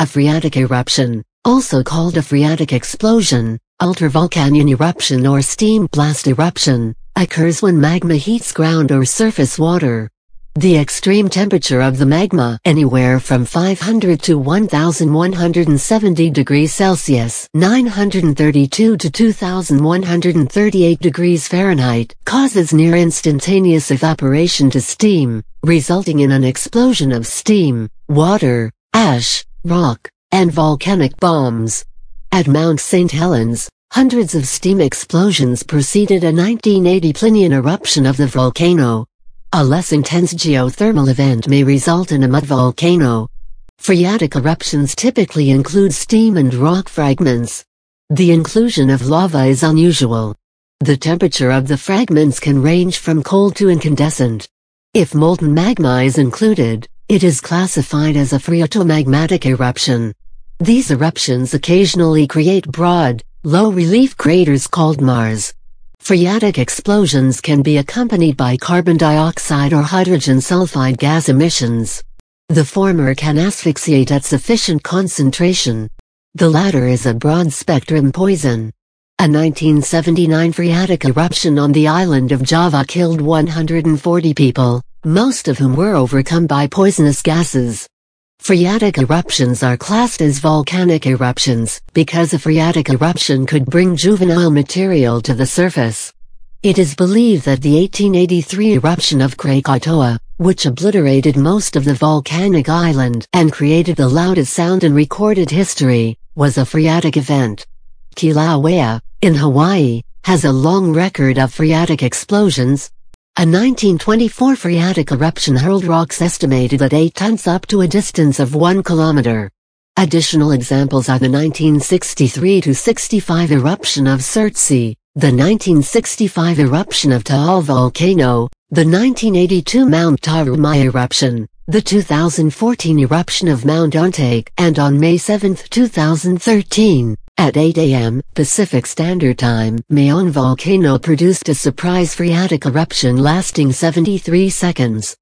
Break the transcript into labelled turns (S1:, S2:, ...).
S1: A phreatic eruption, also called a phreatic explosion, ultravolcanian eruption or steam blast eruption, occurs when magma heats ground or surface water. The extreme temperature of the magma anywhere from 500 to 1170 degrees Celsius 932 to 2138 degrees Fahrenheit causes near instantaneous evaporation to steam, resulting in an explosion of steam, water, ash, rock, and volcanic bombs. At Mount St. Helens, hundreds of steam explosions preceded a 1980 Plinian eruption of the volcano. A less intense geothermal event may result in a mud volcano. Phreatic eruptions typically include steam and rock fragments. The inclusion of lava is unusual. The temperature of the fragments can range from cold to incandescent. If molten magma is included, it is classified as a phreatomagmatic eruption. These eruptions occasionally create broad, low-relief craters called mars. Phreatic explosions can be accompanied by carbon dioxide or hydrogen sulfide gas emissions. The former can asphyxiate at sufficient concentration. The latter is a broad-spectrum poison. A 1979 phreatic eruption on the island of Java killed 140 people, most of whom were overcome by poisonous gases. Phreatic eruptions are classed as volcanic eruptions because a phreatic eruption could bring juvenile material to the surface. It is believed that the 1883 eruption of Krakatoa, which obliterated most of the volcanic island and created the loudest sound in recorded history, was a phreatic event. Kilauea, in Hawaii, has a long record of phreatic explosions, a 1924 phreatic eruption hurled rocks estimated at 8 tons up to a distance of 1 kilometer. Additional examples are the 1963-65 eruption of Surtsey, the 1965 eruption of Taal volcano, the 1982 Mount Tarumai eruption, the 2014 eruption of Mount Ontake, and on May 7, 2013, at 8 a.m. Pacific Standard Time, Mayon volcano produced a surprise phreatic eruption lasting 73 seconds,